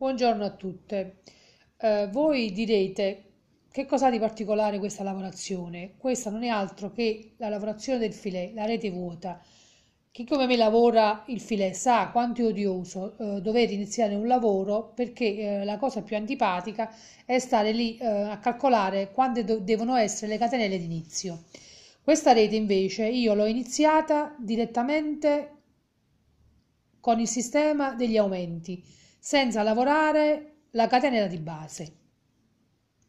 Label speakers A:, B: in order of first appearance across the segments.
A: Buongiorno a tutte. Eh, voi direte che cosa ha di particolare questa lavorazione? Questa non è altro che la lavorazione del filet, la rete vuota. Chi come me lavora il filet sa quanto è odioso eh, dover iniziare un lavoro perché eh, la cosa più antipatica è stare lì eh, a calcolare quante devono essere le catenelle d'inizio. Questa rete invece io l'ho iniziata direttamente con il sistema degli aumenti senza lavorare la catena di base.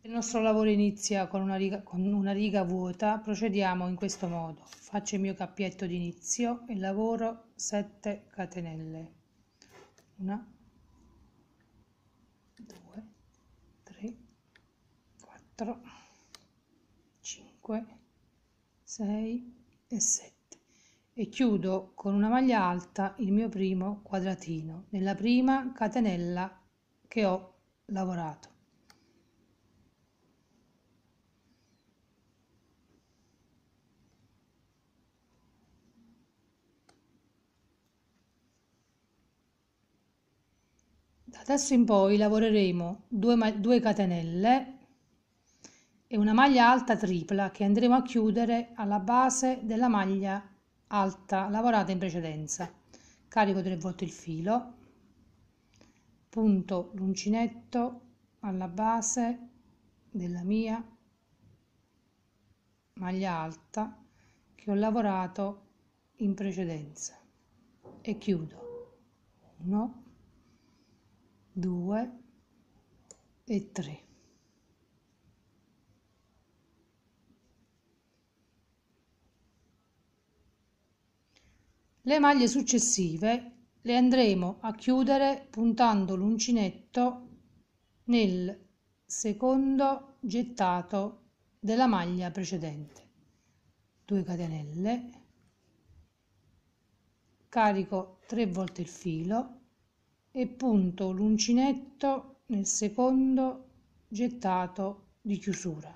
A: Il nostro lavoro inizia con una, riga, con una riga vuota, procediamo in questo modo. Faccio il mio cappietto d'inizio e lavoro 7 catenelle. 1, 2, 3, 4, 5, 6 e 7 e chiudo con una maglia alta il mio primo quadratino nella prima catenella che ho lavorato. adesso in poi lavoreremo 2 due catenelle e una maglia alta tripla che andremo a chiudere alla base della maglia alta lavorata in precedenza. Carico tre volte il filo, punto l'uncinetto alla base della mia maglia alta che ho lavorato in precedenza e chiudo 1 2 e 3 Le maglie successive le andremo a chiudere puntando l'uncinetto nel secondo gettato della maglia precedente. 2 catenelle carico 3 volte il filo e punto l'uncinetto nel secondo gettato di chiusura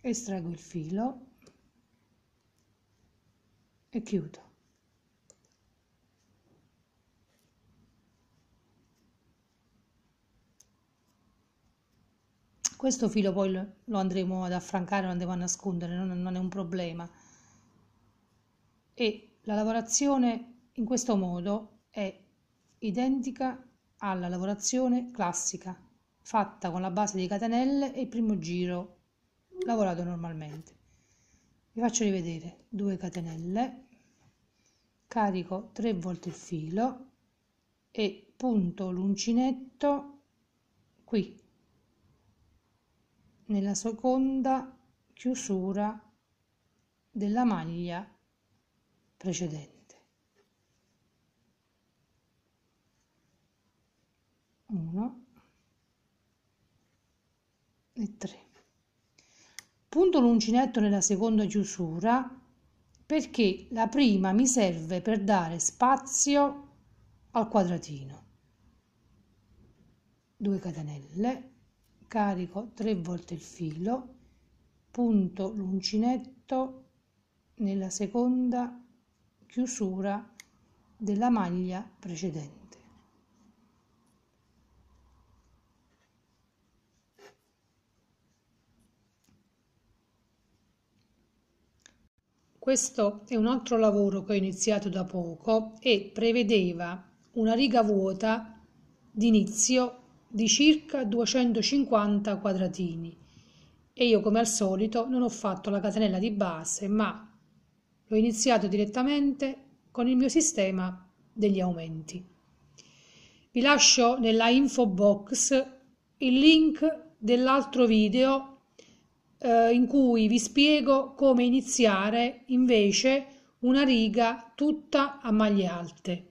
A: estraggo il filo e chiudo. Questo filo poi lo andremo ad affrancare, lo andremo a nascondere, non, non è un problema. E la lavorazione in questo modo è identica alla lavorazione classica fatta con la base di catenelle e il primo giro lavorato normalmente vi faccio rivedere 2 catenelle carico 3 volte il filo e punto l'uncinetto qui nella seconda chiusura della maglia precedente Uno e tre punto l'uncinetto nella seconda chiusura perché la prima mi serve per dare spazio al quadratino 2 catenelle carico 3 volte il filo punto l'uncinetto nella seconda chiusura della maglia precedente Questo è un altro lavoro che ho iniziato da poco e prevedeva una riga vuota d'inizio di circa 250 quadratini e io come al solito non ho fatto la catenella di base ma l'ho iniziato direttamente con il mio sistema degli aumenti. Vi lascio nella info box il link dell'altro video eh, in cui vi spiego come iniziare invece una riga tutta a maglie alte.